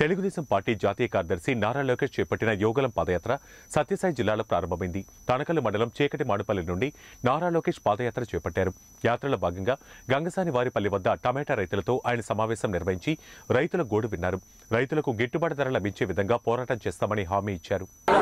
Telugu Desam party జాతీయ కార్యదర్శి నారా లోకేష్ చేపట్టిన యోగలం పాదయాత్ర సత్యసాయి జిల్లాలో ప్రారంభమైంది తనకల్లు మండలం చీకటి మాడుపల్లి నుండి నారా లోకేష్ పాదయాత్ర చేపట్టారు యాత్రలో భాగంగా గంగసాని వారిపల్లి వద్ద టమాటా రైతులతో ఆయన సమావేశం నిర్వహించి రైతుల గోడు విన్నారు రైతులకు గిట్టుబాటు ధర లభించే విధంగా పోరాటం చేస్తామని హామీ ఇచ్చారు